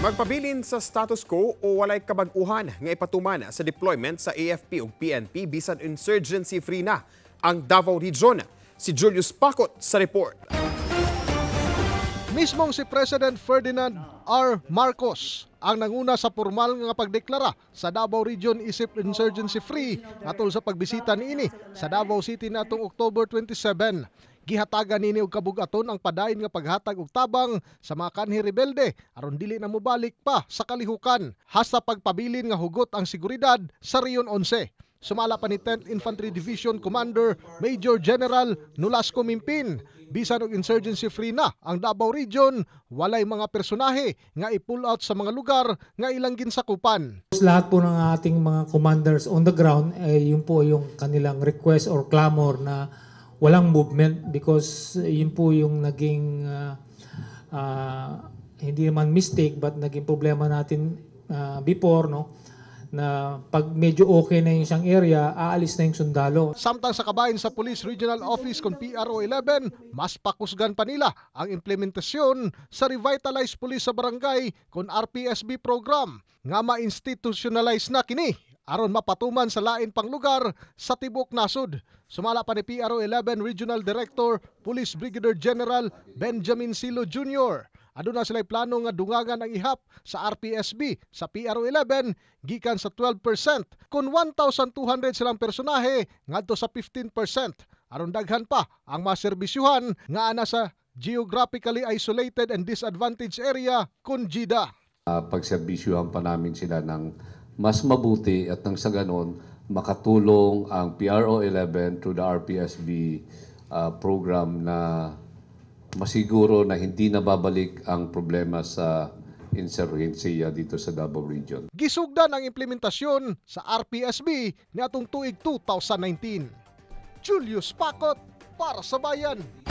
Magpabilin sa status quo o walay kabag-uhan nga ipatuman sa deployment sa AFP ug PNP bisan insurgency free na ang Davao Region. Si Julius Pacot sa report. Mismong si President Ferdinand R. Marcos ang nanguna sa formal nga pagdeklara sa Davao Region isip insurgency free atol sa pagbisita niini sa Davao City natong October 27 gihatagan nini og kabugaton ang padayon nga paghatag og tabang sa mga kanhi rebelde aron dili na mobalik pa sa kalihukan hasta pagpabilin nga hugot ang seguridad sa Rion 11. Sumala pa ni 10th Infantry Division Commander Major General Nolasco Mimpin bisan og insurgency free na ang Davao Region, walay mga personahe nga i-pull out sa mga lugar nga ilang ginsakupan. Lahat po ng ating mga commanders on the ground, eh, yun po yung kanilang request or clamor na walang movement because eh, yun po yung naging uh, uh, hindi naman mistake but naging problema natin uh, before no na pag medyo okay na yung isang area, aalis na yung sundalo. Samtang sa kabayan sa Police Regional Office kung PRO 11, mas pakusgan pa nila ang implementasyon sa Revitalized Police sa Barangay kung RPSB program nga ma-institutionalize na kini aron mapatuman sa lain pang lugar sa tibok Nasud. Sumala pa ni PRO 11 Regional Director Police Brigadier General Benjamin Silo Jr. Aduna sila'y plano nga dungagan ang ihap sa RPSB sa PRO11 gikan sa 12% kun 1,200 silang personahe ngadto sa 15%. Aron daghan pa ang maserbisyuhan nga ana sa geographically isolated and disadvantaged area kun GIDA. Uh, ah, pagserbisyuhan pa namin sila ng mas mabuti at nang sa ganon, makatulong ang PRO 11 to the RPSB uh, ah, program na masiguro na hindi nababalik ang problema sa insurgency dito sa Davao Region. Gisugdan ang implementasyon sa RPSB niatong tuig 2019. Julius Pakot para sa Bayan.